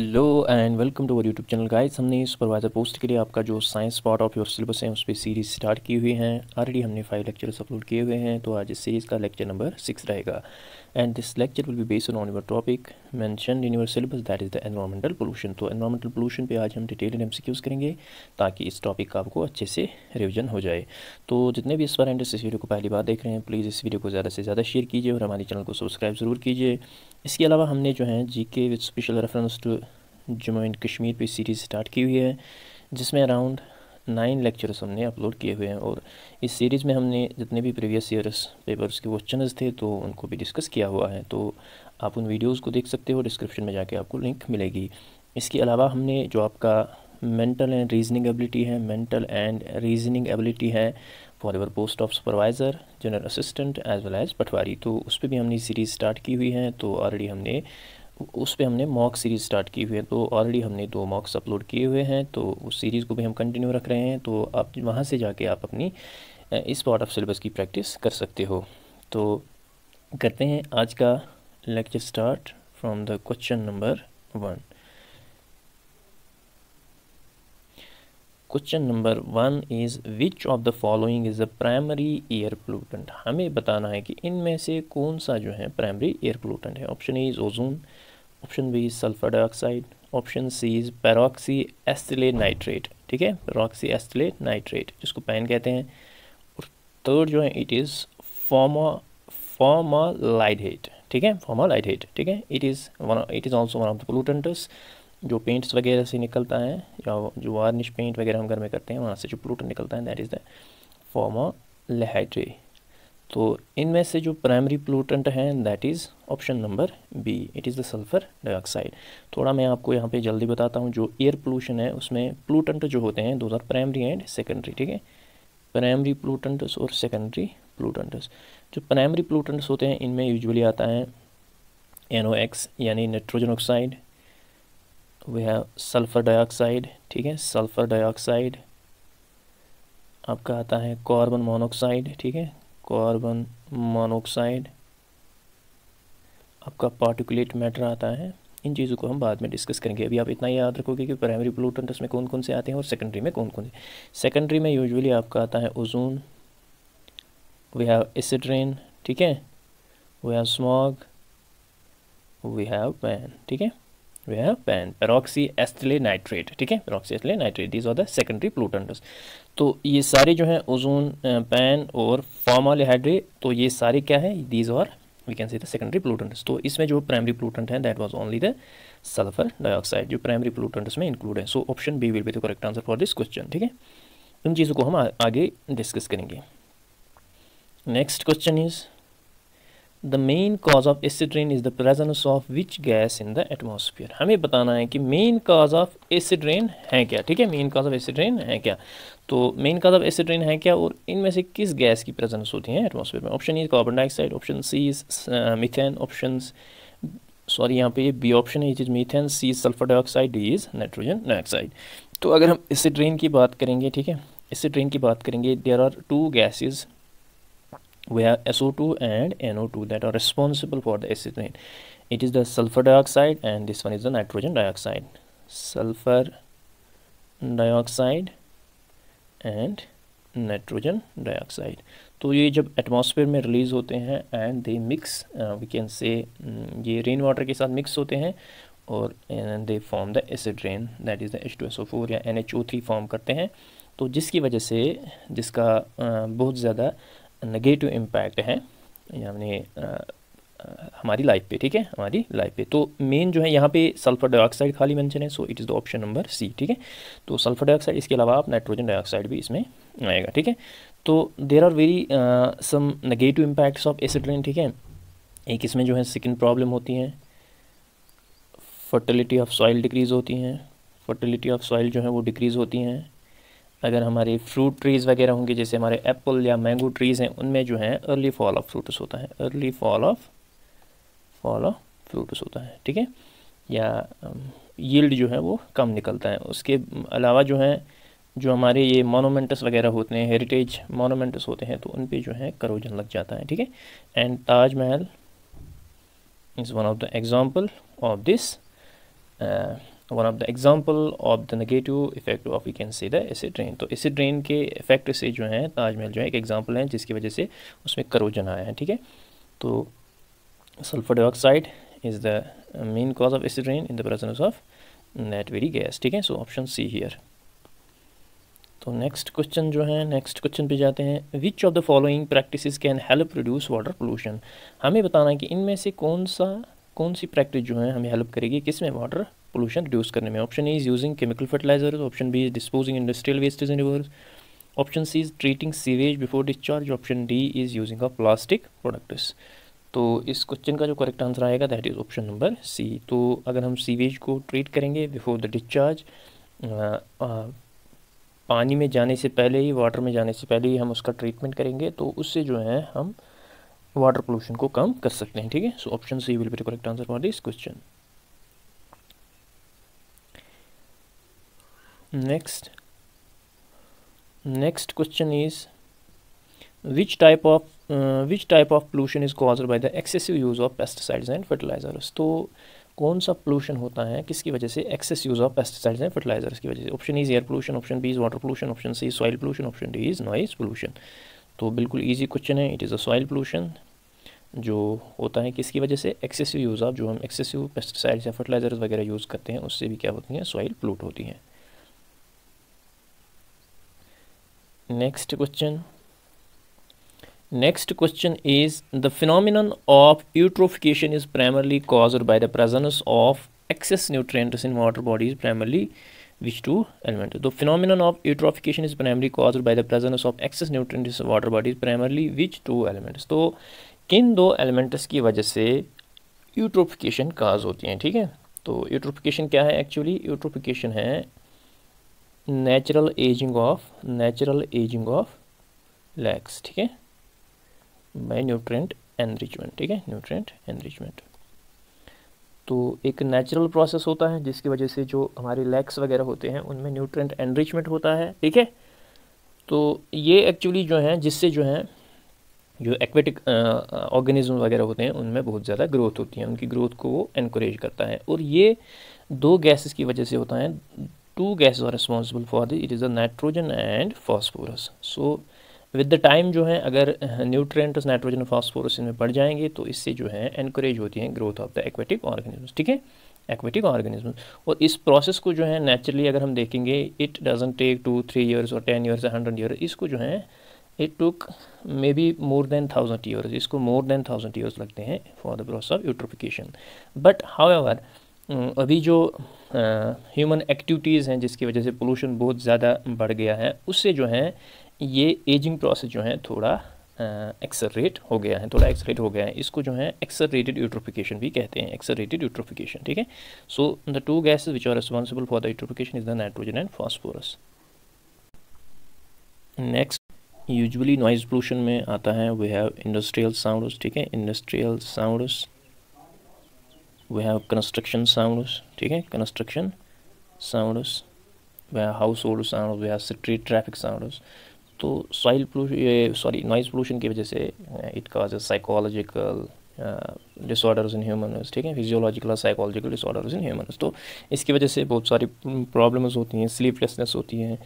Hello and welcome to our YouTube channel guys हमने supervisor post के लिए आपका जो science part of your syllabus है उस पर सीरीज स्टार्ट की हुई है ऑलरेडी हमने फाइव लेक्चर्स अपलोड किए हुए हैं तो आज इस सीरीज़ का लेक्चर नंबर सिक्स रहेगा and this lecture will be based on your topic mentioned in your syllabus that is the environmental pollution तो environmental pollution पे आज हम detailed MCQs करेंगे ताकि इस टॉपिक का आपको अच्छे से रिविजन हो जाए तो जितने भी इस बार इस वीडियो को पहली बार देख रहे हैं प्लीज़ इस वीडियो को ज़्यादा से ज़्यादा शेयर कीजिए और हमारे चैनल को सब्सक्राइब ज़रूर कीजिए इसके अलावा हमने जो है G K with special reference to Jammu and Kashmir पे सीरीज़ स्टार्ट की हुई है जिसमें अराउंड नाइन लेक्चर्स हमने अपलोड किए हुए हैं और इस सीरीज़ में हमने जितने भी प्रीवियस ईयर्स पेपर्स के क्वेश्चन थे तो उनको भी डिस्कस किया हुआ है तो आप उन वीडियोज़ को देख सकते हो डिस्क्रिप्शन में जाके आपको लिंक मिलेगी इसके अलावा हमने जो आपका मेंटल एंड रीजनिंग एबिलिटी है मेंटल एंड रीजनिंग एबिलिटी है for ever post of supervisor general assistant as well as patwari तो उस पर भी हमने सीरीज़ स्टार्ट की हुई है तो ऑलरेडी हमने उस पर हमने मॉक सीरीज़ स्टार्ट की हुई है तो ऑलरेडी हमने दो मॉक्स अपलोड किए हुए हैं तो उस सीरीज़ को भी हम कंटिन्यू रख रहे हैं तो आप वहाँ से जाके आप अपनी इस पार्ट ऑफ सिलेबस की प्रैक्टिस कर सकते हो तो करते हैं आज का lecture start from the question number one question number one is which of the following is the primary air pollutant हमें बताना है कि इनमें से कौन सा जो है प्राइमरी एयर पोलूटेंट है option A is ozone option B sulphur dioxide option C is peroxyacetyl nitrate ठीक है पैरोक्सी एस्टिलेट नाइट्रेट जिसको पैन कहते हैं और थर्ड जो है इट इज़ फॉर्मा फॉर्मालाइडहेट ठीक है फॉर्मालाइडहेट ठीक है it is one it is also one of the pollutants जो पेंट्स वगैरह से निकलता है या जो वार्निश पेंट वगैरह हम घर में करते हैं वहाँ से जो पोलूटेंट निकलता है दैट इज़ द फॉर्मा लहाइड्रे तो इनमें से जो प्राइमरी पोलूटेंट हैं that is option number B it is the sulphur dioxide थोड़ा मैं आपको यहाँ पे जल्दी बताता हूँ जो एयर पोलूशन है उसमें पोलूटेंट जो होते हैं दो आर प्राइमरी एंड सेकेंडरी ठीक है प्राइमरी प्लूटेंट्स और सेकेंडरी प्लूटेंट्स जो प्राइमरी प्लूटेंट्स होते हैं इनमें यूजली आता है एन यानी नाइट्रोजन ऑक्साइड वे है सल्फ़र डाइऑक्साइड ठीक है सल्फ़र डाइऑक्साइड आपका आता है कार्बन मोनोऑक्साइड ठीक है कार्बन मोनोक्साइड आपका पार्टिकुलेट मैटर आता है इन चीज़ों को हम बाद में डिस्कस करेंगे अभी आप इतना याद रखोगे कि प्राइमरी पोलूटेंट्स में कौन कौन से आते हैं और सेकेंडरी में कौन कौन से सेकेंडरी में यूजुअली आपका आता है ओजोन वी हैव एसिड्रेन ठीक है we have smog we have PAN ठीक है we have pan peroxyacetylate nitrate ठीक है peroxyacetylate nitrate these are the secondary pollutants तो ये सारे जो हैं ओजोन पैन और फॉर्मालिहाइड्रेट तो ये सारे क्या है these are we can see the secondary pollutants तो इसमें जो प्राइमरी प्लूटेंट है that was only the sulphur dioxide जो प्राइमरी प्लूटेंट्स में इंक्लूड है so option B will be the correct answer for this question ठीक है इन चीज़ों को हम आगे डिस्कस करेंगे next question is the main cause of acid rain is the presence of which gas in the atmosphere हमें बताना है कि मेन of ऑफ एसिड्रेन है क्या ठीक है मेन कॉज ऑफ एसिड्रेन है क्या तो मेन of ऑफ एसिड्रेन है क्या और इनमें से किस गैस की प्रेजेंस होती है एटमोसफियर में option is carbon dioxide option C methane option sorry यहाँ पे ये बी ऑप्शन है ये चीज़ methane C is sulphur dioxide D is nitrogen dioxide तो अगर हम एसिड्रेन की बात करेंगे ठीक है एसिड्रेन की बात करेंगे there are two gases have SO2 and NO2 that are responsible for the acetylene. It is the sulfur dioxide and this one is the nitrogen dioxide. Sulfur dioxide and nitrogen dioxide तो ये जब atmosphere में release होते हैं and they mix we can say ये rain water के साथ mix होते हैं और they form the acid rain that is the H two S O four या N H O three form करते हैं तो जिसकी वजह से जिसका uh, बहुत ज़्यादा नेगेटिव इम्पैक्ट है यानी हमारी लाइफ पे ठीक है हमारी लाइफ पे तो मेन जो है यहाँ पे सल्फर डाइऑक्साइड खाली मेंशन है so it is the option number C ठीक है तो सल्फर डाइऑक्साइड इसके अलावा आप नाइट्रोजन डाइऑक्साइड भी इसमें आएगा ठीक है तो there are very some negative impacts of acid rain ठीक है एक इसमें जो है स्किन प्रॉब्लम होती है फर्टिलिटी ऑफ सॉइल डिक्रीज़ होती हैं फर्टिलिटी ऑफ सॉइल जो है वो डिक्रीज़ होती हैं अगर हमारे फ्रूट ट्रीज़ वगैरह होंगे जैसे हमारे एप्पल या मैंगो ट्रीज़ हैं उनमें जो है अर्ली फॉल ऑफ फ्रूट्स होता है early fall of fall of fruits होता है ठीक है या यील्ड um, जो है वो कम निकलता है उसके अलावा जो है जो हमारे ये मोनोमेंटस वगैरह होते हैं हेरिटेज मोनोमेंटस होते हैं तो उन पर जो है करोजन लग जाता है ठीक है and Taj Mahal is one of the example of this one of the example of the negative effect of you can see the acid rain तो एसिड ड्रेन के इफेक्ट से जो है ताजमहल जो है एक एग्जाम्पल है जिसकी वजह से उसमें करोजन आया है ठीक है तो sulphur dioxide is the main cause of acid rain in the presence of net very gas ठीक है सो ऑप्शन सी हियर तो नेक्स्ट क्वेश्चन जो है नेक्स्ट क्वेश्चन पे जाते हैं which of the following practice can help reduce water pollution हमें बताना है कि इनमें से कौन सा कौन सी प्रैक्टिस जो है हमें हेल्प करेगी किस में वाटर पोल्यूशन रिड्यूस करने में option A is using chemical fertiliser option B is disposing industrial waste in rivers option C is treating sewage before discharge option D is using a plastic products तो इस क्वेश्चन का जो correct answer आएगा that is option number C तो अगर हम sewage को ट्रीट करेंगे बिफोर द डिस्चार्ज पानी में जाने से पहले ही वाटर में जाने से पहले ही हम उसका ट्रीटमेंट करेंगे तो उससे जो है हम वाटर पोल्यूशन को कम कर सकते हैं ठीक है so option C will be correct answer for this question next next question is which type of uh, which type of pollution is caused by the excessive use of pesticides and fertilizers तो कौन सा pollution होता है किसकी वजह से excess use of pesticides and fertilisers की वजह से option is air pollution option B is water pollution option C soil pollution option D is noise pollution तो बिल्कुल ईजी क्वेश्चन है it is a soil pollution जो होता है किसकी वजह से एक्सेसिव यूज़ ऑफ जो हम एक्सेसिव पेस्टिसाइड्स या फर्टिलाइजर्स वगैरह यूज़ करते हैं उससे भी क्या होती हैं सॉइल पोलूट होती हैं next question next question is the phenomenon of eutrophication is primarily caused by the presence of excess nutrients in water bodies primarily which two elements the phenomenon of eutrophication is primarily caused by the presence of excess nutrients in water bodies primarily which two elements तो किन दो elements की वजह से eutrophication काज होती हैं ठीक है तो यूट्रोफिकेशन क्या है एक्चुअली यूट्रोफिकेशन है natural ageing of natural ageing of lakes ठीक है बाय न्यूट्रेंट एनरिचमेंट ठीक है न्यूट्रेंट एनरिचमेंट तो एक नेचुरल प्रोसेस होता है जिसकी वजह से जो हमारे लैक्स वगैरह होते हैं उनमें न्यूट्रेंट एनरिचमेंट होता है ठीक है तो ये एक्चुअली जो है जिससे जो है जो एक्वेटिक ऑर्गेनिज्म वगैरह होते हैं उनमें बहुत ज़्यादा ग्रोथ होती है उनकी ग्रोथ को वो इनक्रेज करता है और ये दो गैसेस की वजह से होता है two gases are responsible for this it is the nitrogen and phosphorus so with the time जो है अगर न्यूट्रेंट नाइट्रोजन फॉस्फोरस इनमें बढ़ जाएंगे तो इससे जो है एनकरेज होती है growth of the aquatic organisms ठीक है एक्वेटिक ऑर्गेनिज्म और इस प्रोसेस को जो है नेचुरली अगर हम देखेंगे it doesn't take two three years और टेन ईयर्स हंड्रेड ईयर इसको जो है it took may be more than thousand years इसको मोर देन थाउजेंड ईयर्स लगते हैं for the process of eutrophication but however hmm, अभी जो human activities हैं जिसकी वजह से पोलूशन बहुत ज़्यादा बढ़ गया है उससे जो है ये एजिंग प्रोसेस जो है थोड़ा एक्सलरेट हो गया है थोड़ा एक्सलरेट हो गया है इसको जो है एक्सलरेटेड यूट्रोफिकेशन भी कहते हैं एक्सलरेटेड यूट्रोफिकेशन ठीक है so the two gases which are responsible for the eutrophication is the nitrogen and phosphorus next usually noise pollution में आता है वी हैव इंडस्ट्रियल साउंड ठीक है industrial sounds we have construction sounds ठीक है construction we have household sound we have street traffic sounds तो soil pollution sorry noise pollution की वजह से it cause psychological disorders in human ठीक है फिजियोलॉजिकल और साइकोलॉजिकल डिसऑर्डर्स इन ह्यूमन तो इसकी वजह से बहुत सारी प्रॉब्लम्स होती हैं स्लीपलेसनेस होती हैं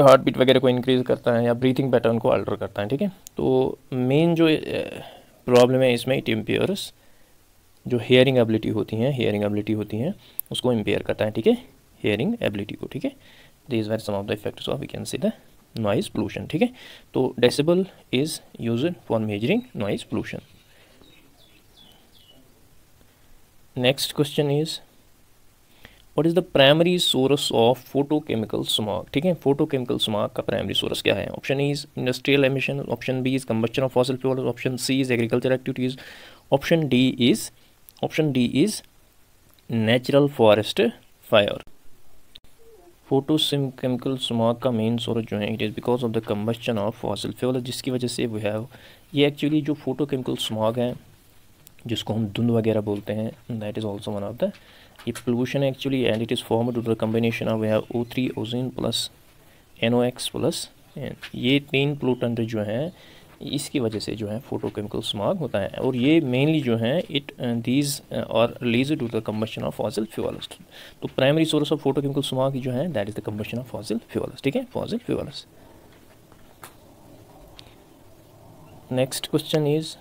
हार्ट बीट वगैरह को इंक्रीज़ करता है या ब्रीथिंग पैटर्न को अल्टर करता है ठीक है तो मेन जो प्रॉब्लम uh, है इसमें इट इम्पियर्स जो हेयरिंग एबिलिटी होती हैं हेयरिंग एबिलिटी होती हैं उसको इम्पेयर करता है ठीक है हेयरिंग एबिलिटी को ठीक है they is were some of the effects of we can see the noise pollution ठीक है तो decibel is use for measuring noise pollution next question is what is the primary source of photochemical smog ठीक है photochemical smog का primary source क्या है option A is industrial emission option B is combustion of fossil fuel option C is agriculture activities option D is option D is natural forest fire photosynthetic chemical smog का main source जो है it is because of the combustion of fossil fuel जिसकी वजह से वो है ये actually जो फोटो केमिकल स्मॉग है जिसको हम धुंध वगैरह बोलते हैं that is also one of the ये पोल्यूशन है actually and it is form to the combination of है O three ozone plus N O X plus ये तीन पोलूटेंट जो हैं इसकी वजह से जो है फोटोकेमिकल स्मॉग होता है और ये मेनली जो है it these are release to the combustion of fossil fuels तो primary source of photochemical smog जो है that is the combustion of fossil fuels ठीक है fossil fuels next question is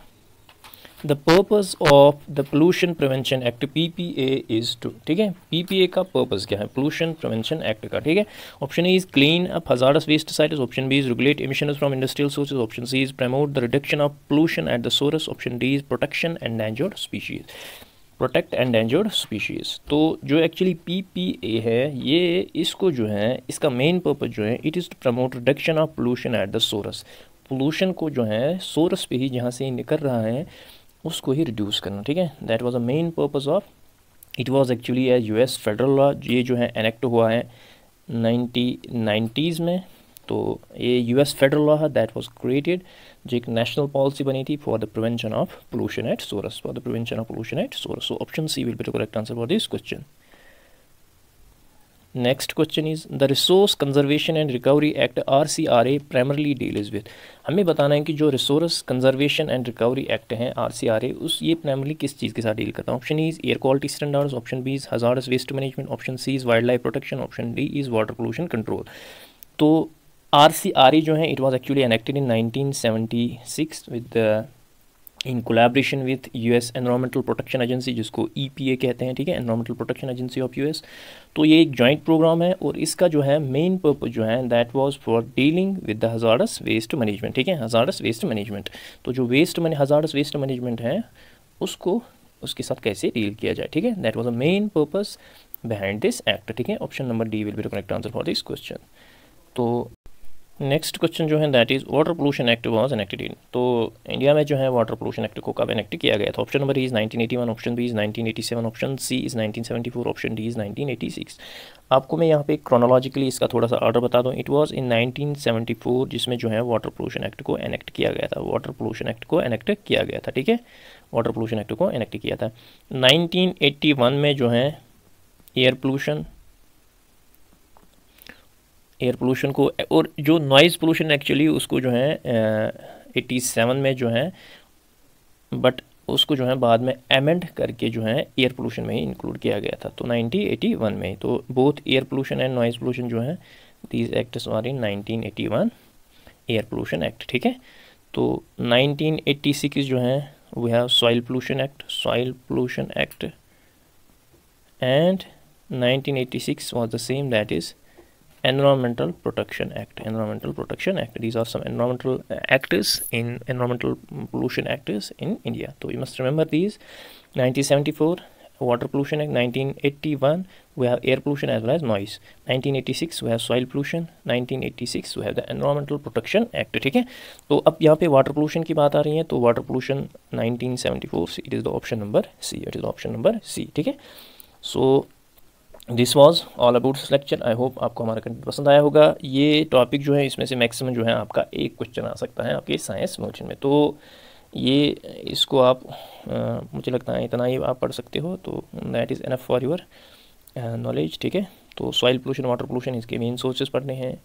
the purpose of the pollution prevention act P P A is to ठीक है P P ए का purpose क्या है pollution prevention act का ठीक है option A is clean up hazardous waste site option B is regulate emission from industrial source option C is promote the reduction of pollution at the source option D is protection endangered species protect and endangered species तो जो actually P P ए है ये इसको जो है इसका main purpose जो है it is to promote reduction of pollution at the source pollution को जो है सोरस पे ही जहाँ से निकल रहा है उसको ही रिड्यूस करना ठीक है that was a main purpose of it was actually a US federal law ये जो है एनेक्ट हुआ है नाइनटी नाइन्टीज़ में तो ये यूएस फेडरल लॉ है दैट वाज क्रिएटेड जो एक नेशनल पॉलिसी बनी थी for the prevention of pollution at source for the prevention of pollution at source so option C will be the correct answer for this question next question is the resource conservation and recovery act R C R A primarily is with हमें बताना है कि जो resource conservation and recovery act हैं are C R A उस ये primarily किस चीज़ के साथ डील करता है option is air quality standards option B is hazard waste management option C is wildlife protection option D is water pollution control तो R C R A जो है it was actually enacted in nineteen seventy six with in collaboration with S environmental protection agency जिसको E P A कहते हैं ठीक है environmental protection agency of U S तो ये एक जॉइंट प्रोग्राम है और इसका जो है मेन पर्पज जो है that was for dealing with the hazardous waste management ठीक है हजारस वेस्ट मैनेजमेंट तो जो वेस्ट मैने हजारस वेस्ट मैनेजमेंट है उसको उसके साथ कैसे डील किया जाए ठीक है that was a main purpose behind this act ठीक है option number D will be correct answer for this question तो नेक्स्ट क्वेश्चन जो है that is water pollution act was enacted in तो इंडिया में जो है वाटर पोल्यूशन एक्ट को कब एनेक्ट किया गया था option number is 1981 option B is 1987 option C is 1974 option D is 1986 आपको मैं यहाँ पे क्रोनोलॉजिकली इसका थोड़ा सा ऑर्डर बता दूँ इट वाज इन 1974 जिसमें जो है वाटर पोल्यूशन एक्ट को एनेक्ट किया गया था वाटर पोल्यूशन एक्ट को एनेक्ट किया गया था ठीक है वाटर पोल्यूशन एक्ट को एनेक्ट किया था नाइनटीन में जो है एयर पोल्यूशन एयर पोलूशन को और जो नॉइज़ पोलूशन एक्चुअली उसको जो है एटी सेवन में जो है बट उसको जो है बाद में एमेंड करके जो है एयर पोलूशन में ही इंक्लूड किया गया था तो नाइनटीन एटी वन में तो both air pollution and noise pollution जो है these act are nineteen eighty one air pollution act ठीक है तो नाइनटीन एटी सिक्स जो है we have soil pollution act soil pollution act and nineteen eighty six was the same that is environmental protection act environmental protection act these are some environmental uh, actors in environmental pollution actors in india so we must remember these 1974 water pollution act 1981 we have air pollution as well as noise 1986 we have soil pollution 1986 we have the environmental protection act Okay. So तो अब water pollution की बात आ रही है water pollution 1974 it is the option number C it is the option number C Okay. so this was all about this lecture I hope आपको हमारा content पसंद आया होगा ये टॉपिक जो है इसमें से मैक्सिमम जो है आपका एक क्वेश्चन आ सकता है आपके साइंस मोशन में तो ये इसको आप आ, मुझे लगता है इतना ही आप पढ़ सकते हो तो that is enough for your knowledge ठीक है तो सॉइल पोल्यूशन वाटर पोल्यूशन इसके मेन सोर्सेज पढ़ने हैं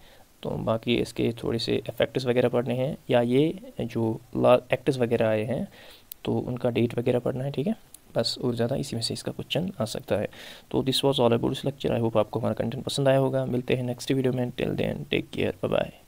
तो बाकी इसके थोड़े से इफेक्ट्स वगैरह पढ़ने हैं या ये जो ला एक्टर्स वगैरह आए हैं तो उनका डेट वगैरह पढ़ना है ठीक है बस और ज़्यादा इसी में से इसका क्वेश्चन आ सकता है तो this was all about this lecture I hope आपको हमारा कंटेंट पसंद आया होगा मिलते हैं नेक्स्ट वीडियो में till then take care bye